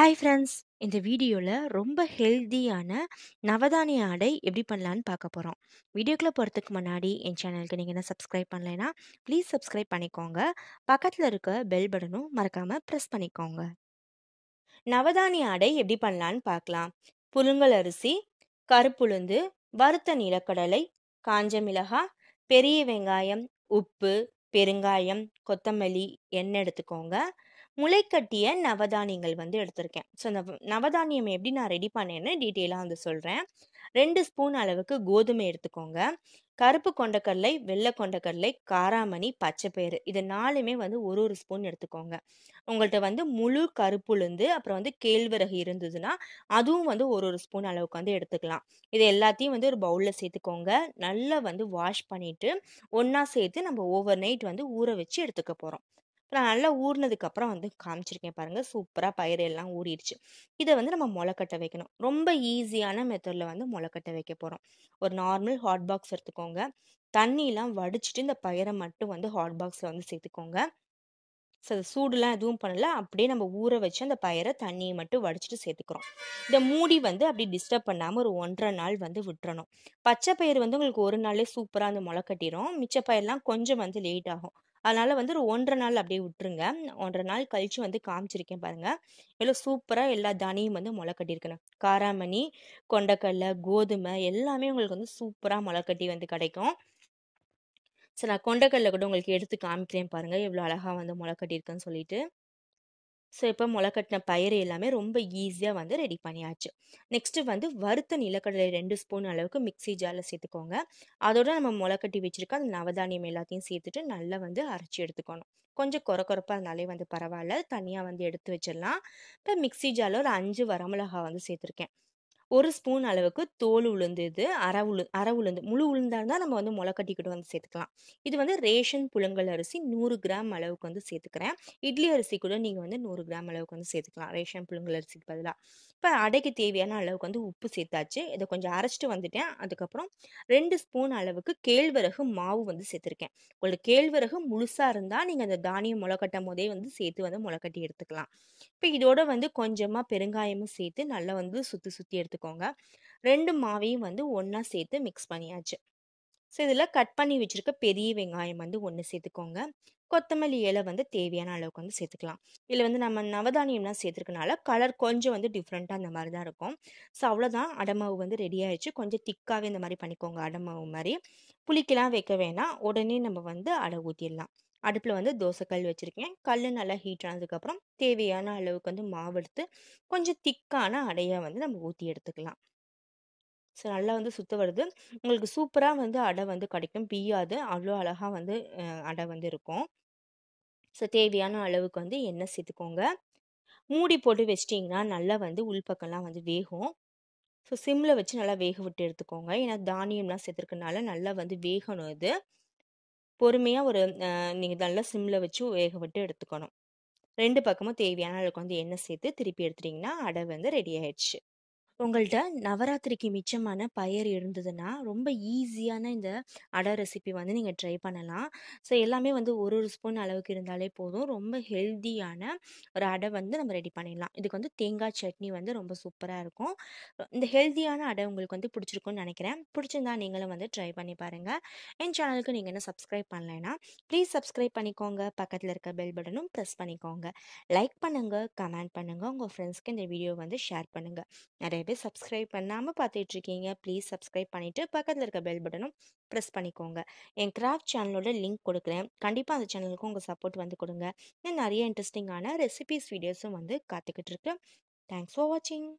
Hi friends இந்த வீடியோவில் ரொம்ப ஹெல்த்தியான நவதானிய ஆடை எப்படி பண்ணலான்னு பார்க்க போகிறோம் வீடியோக்குள்ளே போகிறதுக்கு முன்னாடி என் சேனலுக்கு நீங்கள் என்ன சப்ஸ்கிரைப் பண்ணலைன்னா ப்ளீஸ் சப்ஸ்கிரைப் பண்ணிக்கோங்க பக்கத்தில் இருக்க பெல் பட்டனும் மறக்காமல் ப்ரெஸ் பண்ணிக்கோங்க நவதானிய ஆடை எப்படி பண்ணலான்னு பார்க்கலாம் புழுங்கல் அரிசி கருப்புளுந்து வறுத்த நிலக்கடலை காஞ்ச மிளகாய் பெரிய வெங்காயம் உப்பு பெருங்காயம் கொத்தமல்லி எண்ணெய் எடுத்துக்கோங்க முளைக்கட்டிய நவதானியங்கள் வந்து எடுத்திருக்கேன் ஸோ அந்த நவதானியம் எப்படி நான் ரெடி பண்ணேன்னு டீட்டெயிலாக வந்து சொல்கிறேன் ரெண்டு ஸ்பூன் அளவுக்கு கோதுமை எடுத்துக்கோங்க கருப்பு கொண்டக்கடலை வெள்ளை கொண்டக்கடலை காராமணி பச்சைப்பயிறு இது நாலுமே வந்து ஒரு ஒரு ஸ்பூன் எடுத்துக்கோங்க உங்கள்கிட்ட வந்து முழு கருப்புளுந்து அப்புறம் வந்து கேழ்வரகு இருந்ததுன்னா அதுவும் வந்து ஒரு ஒரு ஸ்பூன் அளவுக்கு வந்து எடுத்துக்கலாம் இது எல்லாத்தையும் வந்து ஒரு பவுலில் சேர்த்துக்கோங்க நல்லா வந்து வாஷ் பண்ணிவிட்டு ஒன்றா சேர்த்து நம்ம ஓவர் நைட் வந்து ஊற வச்சு எடுத்துக்க போகிறோம் நான் நல்லா ஊறினதுக்கப்புறம் வந்து காமிச்சிருக்கேன் பாருங்கள் சூப்பராக பயிர் எல்லாம் ஊறிடுச்சு இதை வந்து நம்ம முளைக்கட்ட வைக்கணும் ரொம்ப ஈஸியான மெத்தடில் வந்து முளைக்கட்ட வைக்க போகிறோம் ஒரு நார்மல் ஹாட் பாக்ஸ் எடுத்துக்கோங்க தண்ணியெலாம் வடிச்சிட்டு இந்த பயிரை மட்டும் வந்து ஹாட் பாக்ஸில் வந்து சேர்த்துக்கோங்க ஸோ அது சூடுலாம் எதுவும் பண்ணல அப்படியே நம்ம ஊற வச்சு அந்த பயிரை தண்ணியை மட்டும் வடிச்சிட்டு சேர்த்துக்கிறோம் இந்த மூடி வந்து அப்படி டிஸ்டர்ப் பண்ணாமல் ஒரு ஒன்றரை நாள் வந்து விட்டுறணும் பச்சை பயிர் வந்து உங்களுக்கு ஒரு நாளே சூப்பராக அந்த முளை கட்டிடும் மிச்ச பயிரெலாம் கொஞ்சம் வந்து லேட் ஆகும் அதனால் வந்து ஒரு ஒன்றரை நாள் அப்படியே விட்டுருங்க ஒன்றரை நாள் கழித்து வந்து காமிச்சிருக்கேன் பாருங்கள் எவ்வளோ சூப்பராக எல்லா தானியும் வந்து முளை கட்டியிருக்கணும் காராமணி கொண்டக்கடலை கோதுமை எல்லாமே உங்களுக்கு வந்து சூப்பராக முளை கட்டி வந்து கிடைக்கும் சரி நான் கொண்டக்கடலை கூட உங்களுக்கு எடுத்து காமிக்கிறேன் பாருங்கள் எவ்வளோ அழகாக வந்து முளை கட்டியிருக்குன்னு சொல்லிட்டு ஸோ இப்போ முளைக்கட்டின பயிர் எல்லாமே ரொம்ப ஈஸியாக வந்து ரெடி பண்ணியாச்சு நெக்ஸ்ட்டு வந்து வறுத்த நிலக்கடலை ரெண்டு ஸ்பூன் அளவுக்கு மிக்சி ஜாரில் சேர்த்துக்கோங்க அதோட நம்ம முளைக்கட்டி வச்சுருக்க அந்த நவதானியம் எல்லாத்தையும் சேர்த்துட்டு நல்லா வந்து அரைச்சி எடுத்துக்கணும் கொஞ்சம் குறை குறப்பாக இருந்தாலே வந்து பரவாயில்ல தனியாக வந்து எடுத்து வச்சிடலாம் இப்போ மிக்சி ஜாரில் ஒரு அஞ்சு வரமிளகா வந்து சேர்த்துருக்கேன் ஒரு ஸ்பூன் அளவுக்கு தோல் உளுந்துது அரை உளு அரை உளுந்து முழு உளுந்தாக இருந்தால் நம்ம வந்து முளை கட்டிக்கிட்டு வந்து சேர்த்துக்கலாம் இது வந்து ரேஷன் புழுங்கல் அரிசி நூறு கிராம் அளவுக்கு வந்து சேர்த்துக்கிறேன் இட்லி அரிசி கூட நீங்கள் வந்து நூறு கிராம் அளவுக்கு வந்து சேர்த்துக்கலாம் ரேஷன் புழுங்கல் அரிசிக்கு பதிலாக இப்போ அடைக்கு தேவையான அளவுக்கு வந்து உப்பு சேர்த்தாச்சு இதை கொஞ்சம் அரைச்சிட்டு வந்துட்டேன் அதுக்கப்புறம் ரெண்டு ஸ்பூன் அளவுக்கு கேழ்வரகு மாவு வந்து சேர்த்துருக்கேன் உங்களுக்கு கேழ்வரகு முழுசாக இருந்தால் நீங்கள் அந்த தானியம் முளைக்கட்டும் போதே வந்து சேர்த்து வந்து முளைக்கட்டி எடுத்துக்கலாம் இப்போ இதோட வந்து கொஞ்சமாக பெருங்காயமும் சேர்த்து நல்லா வந்து சுற்றி சுற்றி எடுத்துக்கலாம் எடுத்துக்கோங்க ரெண்டு மாவையும் வந்து ஒன்றா சேர்த்து மிக்ஸ் பண்ணியாச்சு ஸோ இதில் கட் பண்ணி வச்சுருக்க பெரிய வெங்காயம் வந்து ஒன்று சேர்த்துக்கோங்க கொத்தமல்லி இலை வந்து தேவையான அளவுக்கு வந்து சேர்த்துக்கலாம் இதில் வந்து நம்ம நவதானியம்லாம் சேர்த்துருக்கனால கலர் கொஞ்சம் வந்து டிஃப்ரெண்ட்டாக அந்த மாதிரி தான் இருக்கும் ஸோ அவ்வளோதான் அடமாவு வந்து ரெடி ஆகிடுச்சு கொஞ்சம் திக்காகவே இந்த மாதிரி பண்ணிக்கோங்க அடமாவு மாதிரி புளிக்கெலாம் வைக்க வேணாம் உடனே நம்ம வந்து அடை ஊற்றிடலாம் அடுப்பில் வந்து தோசைக்கல் வச்சுருக்கேன் கல் நல்லா ஹீட் ஆனதுக்கப்புறம் தேவையான அளவுக்கு வந்து மாவு எடுத்து கொஞ்சம் திக்கான அடையை வந்து நம்ம ஊற்றி எடுத்துக்கலாம் ஸோ நல்லா வந்து சுத்த வருது உங்களுக்கு சூப்பராக வந்து அடை வந்து கிடைக்கும் பியாது அவ்வளோ அழகாக வந்து அடை வந்து இருக்கும் ஸோ தேவையான அளவுக்கு வந்து எண்ணெய் சேர்த்துக்கோங்க மூடி போட்டு வச்சிட்டிங்கன்னா நல்லா வந்து உள்பக்கம்லாம் வந்து வேகும் ஸோ சிம்மில் வச்சு நல்லா வேக விட்டு எடுத்துக்கோங்க ஏன்னா தானியம்லாம் சேர்த்துருக்கனால நல்லா வந்து வேகணும் இது பொறுமையாக ஒரு நீங்கள் நல்லா சிம்மில் வச்சு வேக விட்டு எடுத்துக்கணும் ரெண்டு பக்கமும் தேவையான அளவுக்கு வந்து எண்ணெய் சேர்த்து திருப்பி எடுத்துட்டிங்கன்னா அடை வந்து ரெடி ஆயிடுச்சு உங்கள்கிட்ட நவராத்திரிக்கு மிச்சமான பயர் இருந்ததுன்னா, ரொம்ப ஈஸியான இந்த அடை ரெசிபி வந்து நீங்கள் ட்ரை பண்ணலாம். ஸோ எல்லாமே வந்து ஒரு, ஒரு ஸ்பூன் அளவுக்கு இருந்தாலே போதும். ரொம்ப ஹெல்தியான ஒரு அடை வந்து நம்ம ரெடி பண்ணிடலாம். இதுக்கு வந்து தேங்காய் சட்னி வந்து ரொம்ப சூப்பராக இருக்கும். இந்த ஹெல்தியான அடை உங்களுக்கு வந்து பிடிச்சிருக்கும்னு நினைக்கிறேன் பிடிச்சிருந்தா நீங்களும் வந்து ட்ரை பண்ணி பாருங்கள் என் சேனலுக்கு நீங்கள் என்ன சப்ஸ்கிரைப் பண்ணலைன்னா, ப்ளீஸ் சப்ஸ்கிரைப் பண்ணிக்கோங்க. பக்கத்தில் இருக்க பெல் பட்டனும் ப்ரெஸ் பண்ணிக்கோங்க. லைக் பண்ணுங்கள் கமெண்ட் பண்ணுங்கள் உங்கள் ஃப்ரெண்ட்ஸ்க்கு இந்த வீடியோ வந்து ஷேர் பண்ணுங்கள் நிறைய பேர் சப்ஸ்கிரைப் பண்ணாமல் பார்த்துட்ருக்கீங்க ப்ளீஸ் சப்ஸ்கிரைப் பண்ணிவிட்டு பக்கத்தில் இருக்க பெல் பட்டனும் ப்ரெஸ் பண்ணிக்கோங்க என் கிராஃப்ட் சேனலோட லிங்க் கொடுக்குறேன் கண்டிப்பாக அந்த சேனலுக்கும் உங்கள் சப்போர்ட் வந்து கொடுங்க நிறைய இன்ட்ரெஸ்டிங்கான ரெசிபிஸ் வீடியோஸும் வந்து காத்துக்கிட்டு இருக்கு தேங்க்ஸ் ஃபார் வாட்சிங்